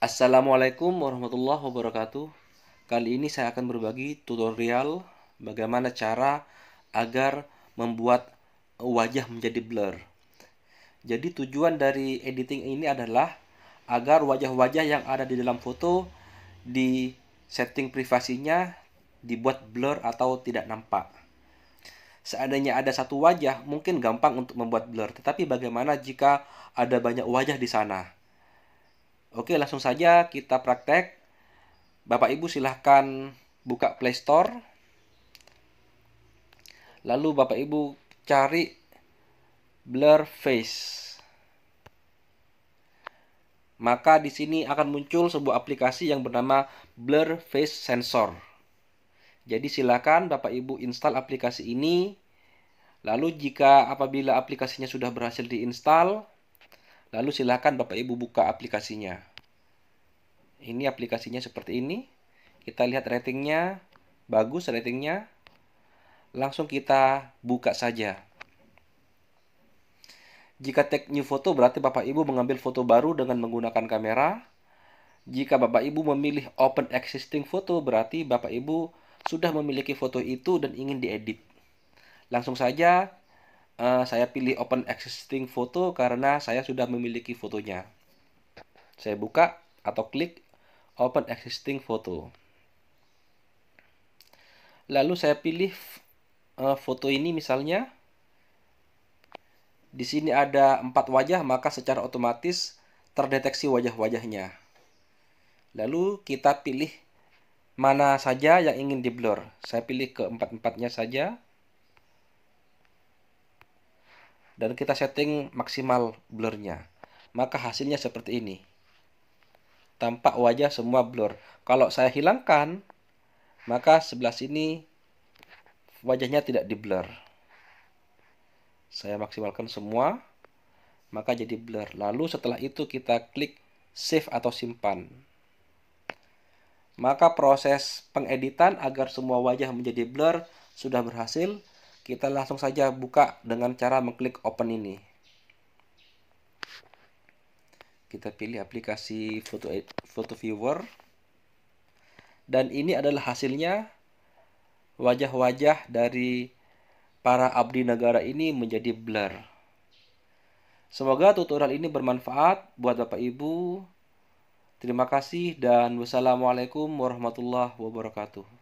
Assalamualaikum warahmatullahi wabarakatuh. Kali ini saya akan berbagi tutorial bagaimana cara agar membuat wajah menjadi blur. Jadi tujuan dari editing ini adalah agar wajah-wajah yang ada di dalam foto di setting privasinya dibuat blur atau tidak nampak. Seandainya ada satu wajah, mungkin gampang untuk membuat blur. Tetapi bagaimana jika ada banyak wajah di sana? Oke, langsung saja kita praktek. Bapak Ibu silahkan buka Play Store. Lalu Bapak Ibu cari blur face. Maka di sini akan muncul sebuah aplikasi yang bernama Blur Face Sensor. Jadi silakan Bapak Ibu install aplikasi ini. Lalu jika apabila aplikasinya sudah berhasil diinstal, Lalu silahkan Bapak Ibu buka aplikasinya. Ini aplikasinya seperti ini. Kita lihat ratingnya. Bagus ratingnya. Langsung kita buka saja. Jika take new foto berarti Bapak Ibu mengambil foto baru dengan menggunakan kamera. Jika Bapak Ibu memilih open existing foto berarti Bapak Ibu sudah memiliki foto itu dan ingin diedit. Langsung saja Eh, saya pilih open existing foto karena saya sudah memiliki fotonya. Saya buka atau klik open existing foto Lalu saya pilih eh, foto ini misalnya. Di sini ada empat wajah, maka secara otomatis terdeteksi wajah-wajahnya. Lalu kita pilih mana saja yang ingin diblur. Saya pilih keempat-empatnya saja. dan kita setting maksimal blurnya. Maka hasilnya seperti ini. Tampak wajah semua blur. Kalau saya hilangkan, maka sebelah sini wajahnya tidak di blur. Saya maksimalkan semua, maka jadi blur. Lalu setelah itu kita klik save atau simpan maka proses pengeditan agar semua wajah menjadi blur sudah berhasil. Kita langsung saja buka dengan cara mengklik open ini. Kita pilih aplikasi photo, photo viewer. Dan ini adalah hasilnya wajah-wajah dari para abdi negara ini menjadi blur. Semoga tutorial ini bermanfaat buat Bapak Ibu. Terima kasih dan wassalamualaikum warahmatullahi wabarakatuh.